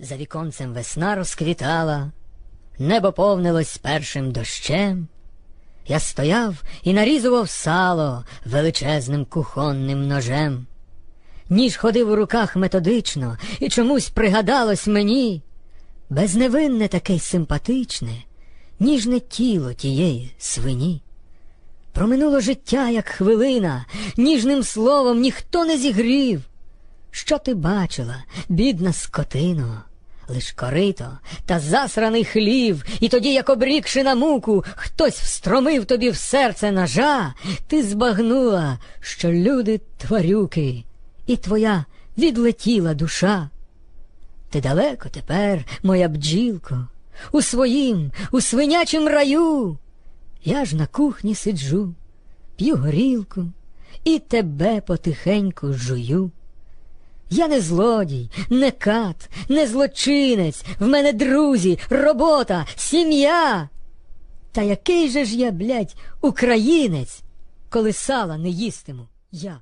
За віконцем весна розквітала, небо повнилось першим дощем. Я стояв і нарізував сало величезним кухонним ножем. Ніж ходив у руках методично і чомусь пригадалось мені. Безневинне таке симпатичне, ніжне тіло тієї свині. Проминуло життя, як хвилина, ніжним словом ніхто не зігрів. Що ти бачила, бідна скотино? лиш корито та засраний хлів, і тоді, як обрікши на муку, хтось встромив тобі в серце ножа, ти збагнула, що люди тварюки, і твоя відлетіла душа. Ти далеко тепер, моя бджілко, у своїм, у свинячим раю. Я ж на кухні сиджу, п'ю горілку і тебе потихеньку жую. Я не злодій, не кат, не злочинець, в мене друзі, робота, сім'я. Та який же ж я, блядь, українець, коли сала не їстиму я.